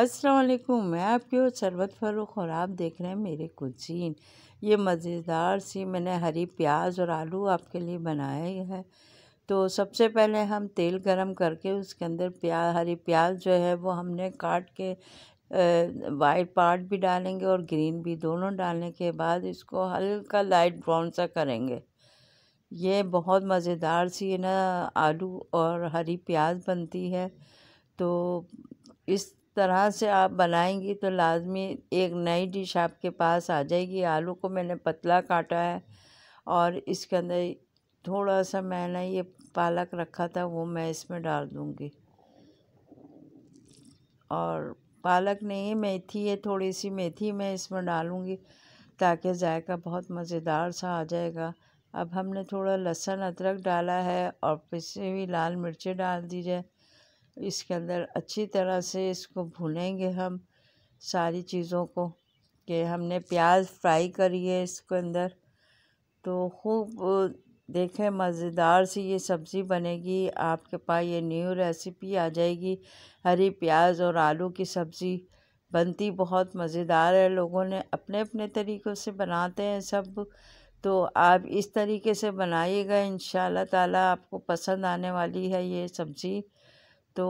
असलकुम मैं आपके और शरबत फ़रूख और आप देख रहे हैं मेरे कुछ ये मज़ेदार सी मैंने हरी प्याज और आलू आपके लिए बनाया है तो सबसे पहले हम तेल गरम करके उसके अंदर प्याज हरी प्याज जो है वो हमने काट के वाइट पार्ट भी डालेंगे और ग्रीन भी दोनों डालने के बाद इसको हल्का लाइट ब्राउन सा करेंगे ये बहुत मज़ेदार सी ना आलू और हरी प्याज बनती है तो इस तरह से आप बनाएंगी तो लाजमी एक नई डिश आपके पास आ जाएगी आलू को मैंने पतला काटा है और इसके अंदर थोड़ा सा मैंने ये पालक रखा था वो मैं इसमें डाल दूँगी और पालक नहीं मेथी है थोड़ी सी मेथी मैं इसमें डालूँगी ताकि जायका बहुत मज़ेदार सा आ जाएगा अब हमने थोड़ा लहसुन अदरक डाला है और पिसी हुई लाल मिर्ची डाल दी जाए इसके अंदर अच्छी तरह से इसको भुनेंगे हम सारी चीज़ों को कि हमने प्याज फ्राई करी है इसके अंदर तो खूब देखें मज़ेदार सी ये सब्ज़ी बनेगी आपके पास ये न्यू रेसिपी आ जाएगी हरी प्याज और आलू की सब्ज़ी बनती बहुत मज़ेदार है लोगों ने अपने अपने तरीक़ों से बनाते हैं सब तो आप इस तरीके से बनाइएगा इन ताला आपको पसंद आने वाली है ये सब्ज़ी तो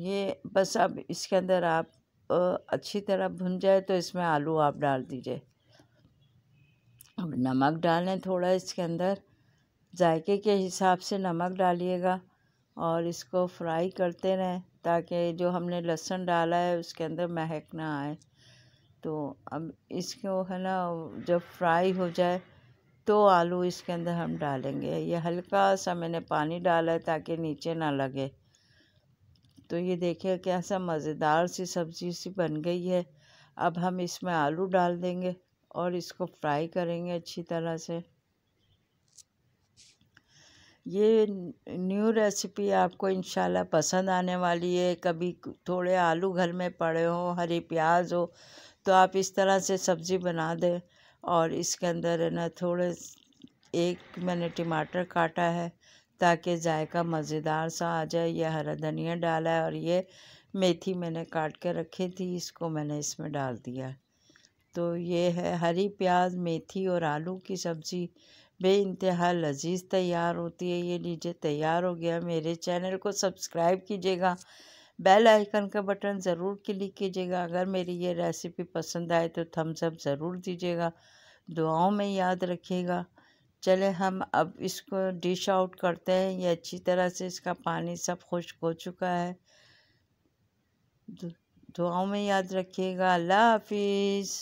ये बस अब इसके अंदर आप अच्छी तरह भुन जाए तो इसमें आलू आप डाल दीजिए अब नमक डालें थोड़ा इसके अंदर जायके के हिसाब से नमक डालिएगा और इसको फ्राई करते रहें ताकि जो हमने लहसुन डाला है उसके अंदर महक ना आए तो अब इसको है ना जब फ्राई हो जाए तो आलू इसके अंदर हम डालेंगे ये हल्का सा मैंने पानी डाला है ताकि नीचे ना लगे तो ये देखिए कैसा मज़ेदार सी सब्ज़ी सी बन गई है अब हम इसमें आलू डाल देंगे और इसको फ्राई करेंगे अच्छी तरह से ये न्यू रेसिपी आपको इन पसंद आने वाली है कभी थोड़े आलू घर में पड़े हो हरी प्याज हो तो आप इस तरह से सब्ज़ी बना दें और इसके अंदर है ना थोड़े एक मैंने टमाटर काटा है ताकि जायका मज़ेदार सा आ जाए यह हरा धनिया डाला है और ये मेथी मैंने काट के रखी थी इसको मैंने इसमें डाल दिया तो ये है हरी प्याज मेथी और आलू की सब्ज़ी बे इंतहा लजीज तैयार होती है ये नीचे तैयार हो गया मेरे चैनल को सब्सक्राइब कीजिएगा बेल आइकन का बटन ज़रूर क्लिक कीजिएगा अगर मेरी ये रेसिपी पसंद आए तो थम्सअप ज़रूर दीजिएगा दुआओं में याद रखिएगा चले हम अब इसको डिश आउट करते हैं ये अच्छी तरह से इसका पानी सब खुश्क हो चुका है दुआओं में याद रखिएगा अल्लाह हाफिज़